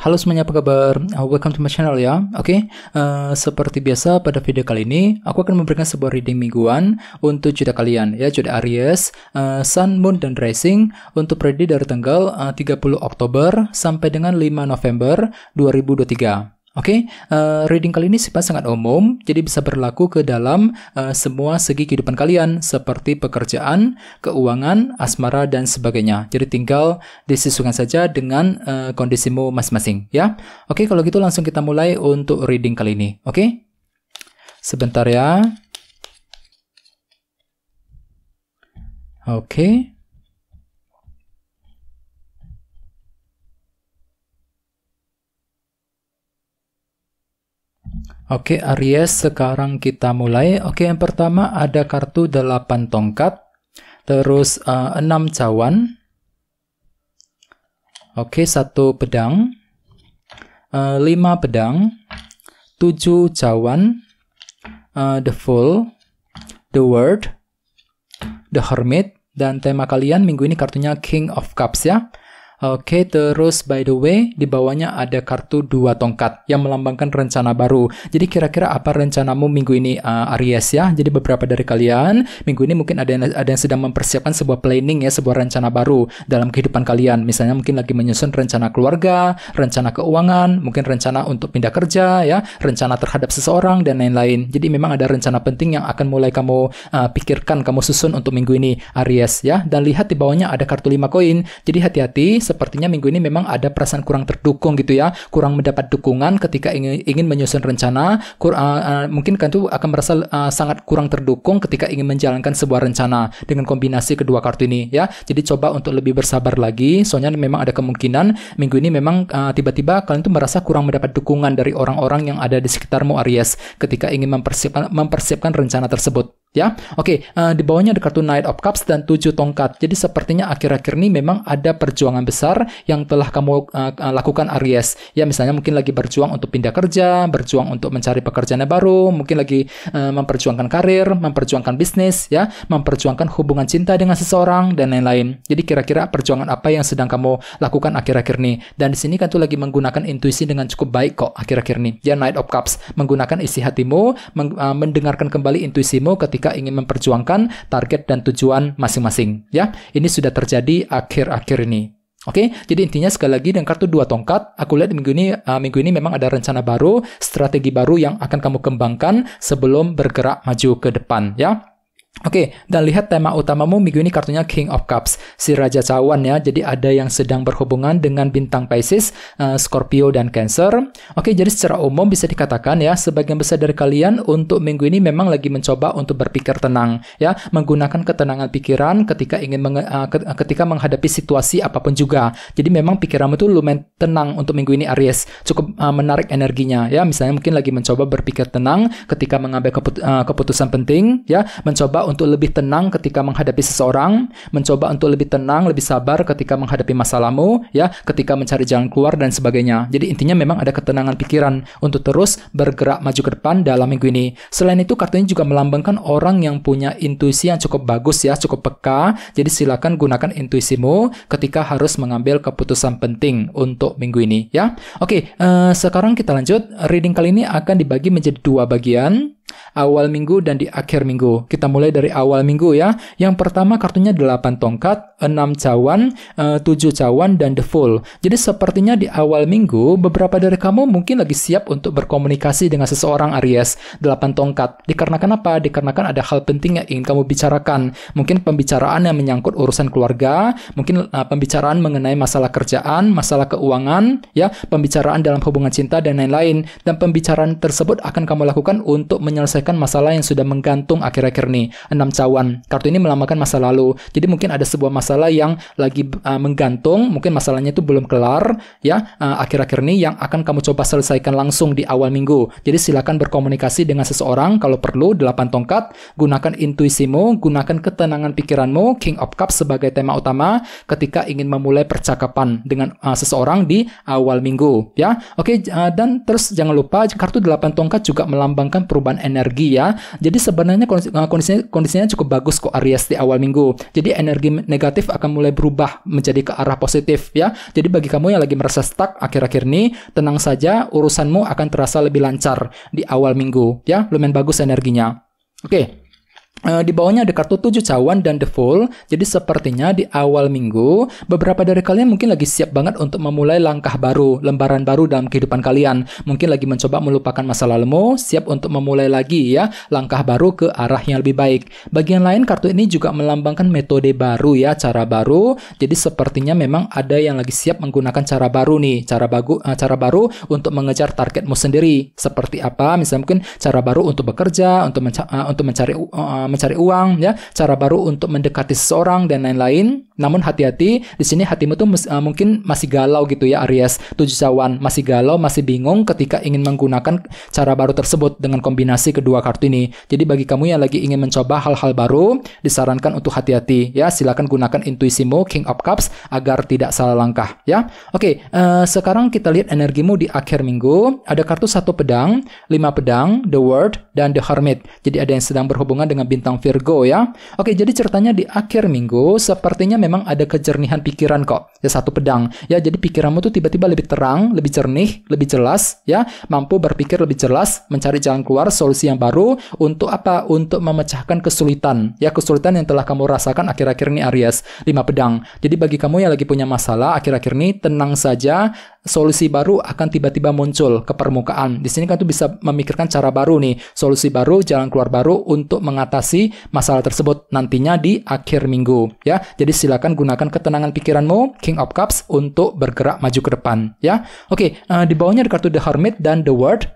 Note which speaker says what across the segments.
Speaker 1: Halo semuanya, apa kabar? Oh, welcome to my channel ya. Oke, okay? uh, eh, seperti biasa pada video kali ini, aku akan memberikan sebuah reading mingguan untuk cerita kalian ya, cerita Aries, uh, Sun, Moon, dan Rising untuk prediksi dari tanggal eh, uh, 30 Oktober sampai dengan 5 November 2023. Oke, okay? uh, eh, reading kali ini sifat sangat umum, jadi bisa berlaku ke dalam uh, semua segi kehidupan kalian, seperti pekerjaan, keuangan, asmara, dan sebagainya. Jadi tinggal disesuaikan saja dengan uh, kondisimu masing-masing, ya. Oke, okay, kalau gitu langsung kita mulai untuk reading kali ini, oke? Okay? Sebentar ya. Oke. Okay. Oke, Aries, sekarang kita mulai. Oke, yang pertama ada kartu 8 tongkat, terus uh, eh, 6 cawan. Oke, satu pedang, uh, eh, 5 pedang, 7 cawan, uh, the full, the word, the hermit, dan tema kalian minggu ini kartunya King of Cups ya. Oke, terus by the way, di bawahnya ada kartu dua tongkat yang melambangkan rencana baru. Jadi kira-kira apa rencanamu minggu ini uh, Aries ya? Jadi beberapa dari kalian minggu ini mungkin ada yang, ada yang sedang mempersiapkan sebuah planning ya, sebuah rencana baru dalam kehidupan kalian. Misalnya mungkin lagi menyusun rencana keluarga, rencana keuangan, mungkin rencana untuk pindah kerja ya, rencana terhadap seseorang dan lain-lain. Jadi memang ada rencana penting yang akan mulai kamu uh, pikirkan, kamu susun untuk minggu ini Aries ya. Dan lihat di bawahnya ada kartu lima koin. Jadi hati-hati sepertinya minggu ini memang ada perasaan kurang terdukung gitu ya, kurang mendapat dukungan ketika ingin, ingin menyusun rencana, kur, uh, uh, mungkin kan tuh akan merasa uh, sangat kurang terdukung ketika ingin menjalankan sebuah rencana dengan kombinasi kedua kartu ini ya. Jadi coba untuk lebih bersabar lagi, soalnya memang ada kemungkinan minggu ini memang uh, tiba-tiba kalian tuh merasa kurang mendapat dukungan dari orang-orang yang ada di sekitarmu Aries ketika ingin mempersiapkan mempersiapkan rencana tersebut. Ya, oke. Okay, uh, eh, di bawahnya ada kartu Knight of Cups dan tujuh tongkat. Jadi sepertinya akhir-akhir ini memang ada perjuangan besar yang telah kamu uh, lakukan Aries. Ya, misalnya mungkin lagi berjuang untuk pindah kerja, berjuang untuk mencari pekerjaan baru, mungkin lagi uh, memperjuangkan karir, memperjuangkan bisnis, ya, memperjuangkan hubungan cinta dengan seseorang dan lain-lain. Jadi kira-kira perjuangan apa yang sedang kamu lakukan akhir-akhir ini? Dan di sini kan tuh lagi menggunakan intuisi dengan cukup baik kok akhir-akhir ini. Ya, Knight of Cups menggunakan isi hatimu, meng, uh, mendengarkan kembali intuisimu ketika ketika ingin memperjuangkan target dan tujuan masing-masing. Ya, ini sudah terjadi akhir-akhir ini. Oke, okay? jadi intinya sekali lagi dengan kartu dua tongkat, aku lihat minggu ini uh, minggu ini memang ada rencana baru, strategi baru yang akan kamu kembangkan sebelum bergerak maju ke depan, ya. Oke, okay, dan lihat tema utamamu minggu ini kartunya King of Cups, si Raja Cawan ya. Jadi ada yang sedang berhubungan dengan bintang Pisces, eh, Scorpio dan Cancer. Oke, okay, jadi secara umum bisa dikatakan ya, sebagian besar dari kalian untuk minggu ini memang lagi mencoba untuk berpikir tenang ya, menggunakan ketenangan pikiran ketika ingin menge eh, ketika menghadapi situasi apapun juga. Jadi memang pikiranmu tuh lumayan tenang untuk minggu ini Aries, cukup eh, menarik energinya ya. Misalnya mungkin lagi mencoba berpikir tenang ketika mengambil keput keputusan penting ya, mencoba untuk lebih tenang ketika menghadapi seseorang, mencoba untuk lebih tenang, lebih sabar ketika menghadapi masalahmu, ya, ketika mencari jalan keluar dan sebagainya. Jadi intinya memang ada ketenangan pikiran untuk terus bergerak maju ke depan dalam minggu ini. Selain itu kartunya juga melambangkan orang yang punya intuisi yang cukup bagus ya, cukup peka. Jadi silakan gunakan intuisimu ketika harus mengambil keputusan penting untuk minggu ini ya. Oke, uh, sekarang kita lanjut. Reading kali ini akan dibagi menjadi dua bagian awal minggu dan di akhir minggu. Kita mulai dari awal minggu ya. Yang pertama kartunya 8 tongkat, 6 cawan, 7 eh, cawan, dan the full. Jadi sepertinya di awal minggu, beberapa dari kamu mungkin lagi siap untuk berkomunikasi dengan seseorang Aries. 8 tongkat. Dikarenakan apa? Dikarenakan ada hal penting yang ingin kamu bicarakan. Mungkin pembicaraan yang menyangkut urusan keluarga, mungkin eh, pembicaraan mengenai masalah kerjaan, masalah keuangan, ya, pembicaraan dalam hubungan cinta, dan lain-lain. Dan pembicaraan tersebut akan kamu lakukan untuk menyelesaikan menyelesaikan masalah yang sudah menggantung akhir-akhir ini. Enam cawan. Kartu ini melambangkan masa lalu. Jadi mungkin ada sebuah masalah yang lagi uh, menggantung, mungkin masalahnya itu belum kelar, ya. akhir uh, akhir-akhir ini yang akan kamu coba selesaikan langsung di awal minggu. Jadi silakan berkomunikasi dengan seseorang kalau perlu delapan tongkat, gunakan intuisimu, gunakan ketenangan pikiranmu, King of Cups sebagai tema utama ketika ingin memulai percakapan dengan uh, seseorang di awal minggu, ya. Oke, uh, dan terus jangan lupa kartu delapan tongkat juga melambangkan perubahan energi ya. Jadi sebenarnya eh, kondisinya kondisinya cukup bagus kok Aries di awal minggu. Jadi energi negatif akan mulai berubah menjadi ke arah positif ya. Jadi bagi kamu yang lagi merasa stuck akhir-akhir ini, tenang saja urusanmu akan terasa lebih lancar di awal minggu ya. Lumayan bagus energinya. Oke. Okay. Eh, di bawahnya ada kartu tujuh cawan dan the full. Jadi sepertinya di awal minggu, beberapa dari kalian mungkin lagi siap banget untuk memulai langkah baru, lembaran baru dalam kehidupan kalian. Mungkin lagi mencoba melupakan masa lalumu, siap untuk memulai lagi ya, langkah baru ke arah yang lebih baik. Bagian lain kartu ini juga melambangkan metode baru ya, cara baru. Jadi sepertinya memang ada yang lagi siap menggunakan cara baru nih, cara baru eh, cara baru untuk mengejar targetmu sendiri. Seperti apa? Misalnya mungkin cara baru untuk bekerja, untuk menca eh, untuk mencari uh, mencari uang ya, cara baru untuk mendekati seseorang dan lain-lain. Namun hati-hati, di sini hatimu tuh uh, mungkin masih galau gitu ya Aries, tujuh cawan masih galau, masih bingung ketika ingin menggunakan cara baru tersebut dengan kombinasi kedua kartu ini. Jadi bagi kamu yang lagi ingin mencoba hal-hal baru, disarankan untuk hati-hati ya, silakan gunakan intuisimu King of Cups agar tidak salah langkah ya. Oke, uh, sekarang kita lihat energimu di akhir minggu. Ada kartu satu pedang, lima pedang, The World dan The Hermit. Jadi ada yang sedang berhubungan dengan bintang bintang Virgo ya. Oke, jadi ceritanya di akhir minggu sepertinya memang ada kejernihan pikiran kok. Ya satu pedang. Ya, jadi pikiranmu tuh tiba-tiba lebih terang, lebih jernih, lebih jelas ya, mampu berpikir lebih jelas, mencari jalan keluar, solusi yang baru untuk apa? Untuk memecahkan kesulitan. Ya, kesulitan yang telah kamu rasakan akhir-akhir ini Aries, lima pedang. Jadi bagi kamu yang lagi punya masalah akhir-akhir ini tenang saja, solusi baru akan tiba-tiba muncul ke permukaan. Di sini kan tuh bisa memikirkan cara baru nih, solusi baru, jalan keluar baru untuk mengatasi mengatasi masalah tersebut nantinya di akhir minggu ya. Jadi silakan gunakan ketenangan pikiranmu King of Cups untuk bergerak maju ke depan ya. Oke, okay, uh, eh, di bawahnya ada kartu The Hermit dan The World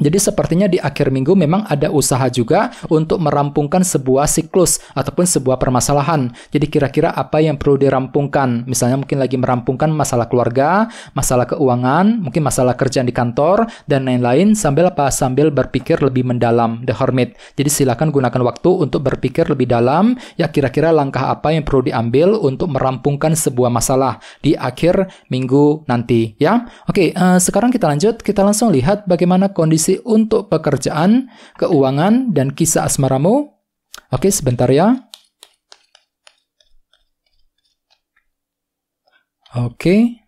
Speaker 1: jadi sepertinya di akhir minggu memang ada usaha juga untuk merampungkan sebuah siklus ataupun sebuah permasalahan. Jadi kira-kira apa yang perlu dirampungkan? Misalnya mungkin lagi merampungkan masalah keluarga, masalah keuangan, mungkin masalah kerjaan di kantor dan lain-lain sambil apa? Sambil berpikir lebih mendalam, the hermit. Jadi silakan gunakan waktu untuk berpikir lebih dalam ya kira-kira langkah apa yang perlu diambil untuk merampungkan sebuah masalah di akhir minggu nanti ya. Oke, uh, sekarang kita lanjut, kita langsung lihat bagaimana kondisi kondisi untuk pekerjaan, keuangan, dan kisah asmaramu. Oke, sebentar ya. Oke.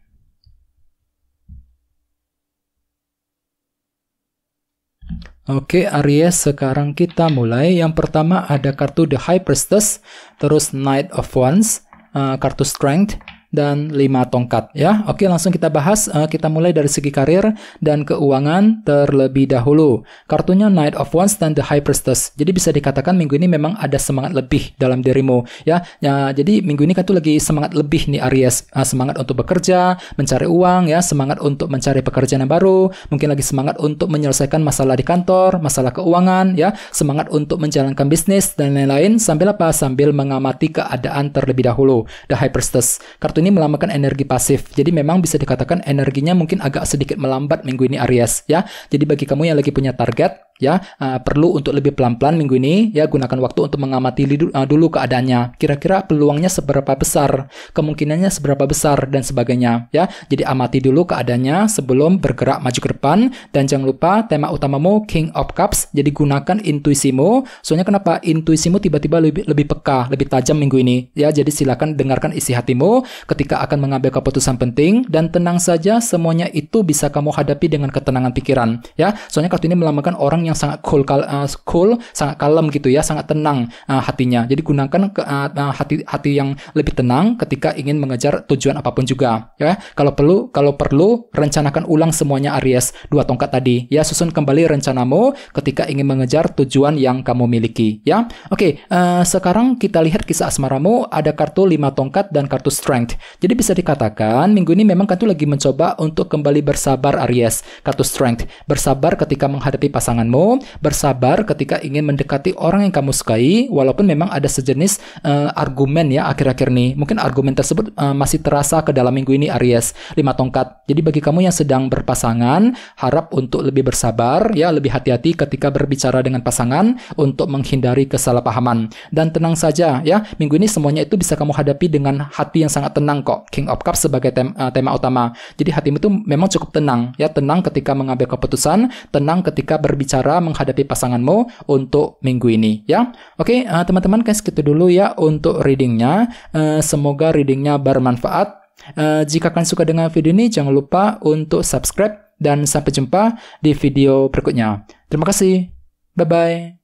Speaker 1: Oke, Aries, sekarang kita mulai. Yang pertama ada kartu The High Priestess, terus Knight of Wands, uh, kartu Strength, dan 5 tongkat ya. Oke, langsung kita bahas uh, kita mulai dari segi karir dan keuangan terlebih dahulu. Kartunya Knight of Wands dan The High Priestess. Jadi bisa dikatakan minggu ini memang ada semangat lebih dalam dirimu ya. ya jadi minggu ini kan tuh lagi semangat lebih nih Aries, uh, semangat untuk bekerja, mencari uang ya, semangat untuk mencari pekerjaan yang baru, mungkin lagi semangat untuk menyelesaikan masalah di kantor, masalah keuangan ya, semangat untuk menjalankan bisnis dan lain-lain sambil apa? Sambil mengamati keadaan terlebih dahulu. The High Priestess. Kartunya ini melambangkan energi pasif. Jadi memang bisa dikatakan energinya mungkin agak sedikit melambat minggu ini Aries ya. Jadi bagi kamu yang lagi punya target ya uh, perlu untuk lebih pelan-pelan minggu ini ya gunakan waktu untuk mengamati dulu, uh, eh, dulu keadaannya kira-kira peluangnya seberapa besar kemungkinannya seberapa besar dan sebagainya ya jadi amati dulu keadaannya sebelum bergerak maju ke depan dan jangan lupa tema utamamu King of Cups jadi gunakan intuisimu soalnya kenapa intuisimu tiba-tiba lebih lebih peka lebih tajam minggu ini ya jadi silakan dengarkan isi hatimu ketika akan mengambil keputusan penting dan tenang saja semuanya itu bisa kamu hadapi dengan ketenangan pikiran ya soalnya kartu ini melambangkan orang yang yang sangat cool, kal uh, cool, sangat kalem gitu ya, sangat tenang uh, hatinya. Jadi gunakan ke, uh, hati hati yang lebih tenang ketika ingin mengejar tujuan apapun juga, ya. Kalau perlu, kalau perlu rencanakan ulang semuanya Aries dua tongkat tadi, ya susun kembali rencanamu ketika ingin mengejar tujuan yang kamu miliki, ya. Oke, okay, uh, sekarang kita lihat kisah asmaramu ada kartu lima tongkat dan kartu strength. Jadi bisa dikatakan minggu ini memang kartu lagi mencoba untuk kembali bersabar Aries, kartu strength, bersabar ketika menghadapi pasanganmu bersabar ketika ingin mendekati orang yang kamu sukai walaupun memang ada sejenis uh, argumen ya akhir-akhir ini mungkin argumen tersebut uh, masih terasa ke dalam minggu ini Aries lima tongkat jadi bagi kamu yang sedang berpasangan harap untuk lebih bersabar ya lebih hati-hati ketika berbicara dengan pasangan untuk menghindari kesalahpahaman dan tenang saja ya minggu ini semuanya itu bisa kamu hadapi dengan hati yang sangat tenang kok King of Cups sebagai tem uh, tema utama jadi hatimu itu memang cukup tenang ya tenang ketika mengambil keputusan tenang ketika berbicara cara menghadapi pasanganmu untuk minggu ini ya. Oke, okay, uh, eh, teman-teman guys segitu dulu ya untuk readingnya. Uh, semoga readingnya bermanfaat. Uh, jika kalian suka dengan video ini jangan lupa untuk subscribe dan sampai jumpa di video berikutnya. Terima kasih. Bye bye.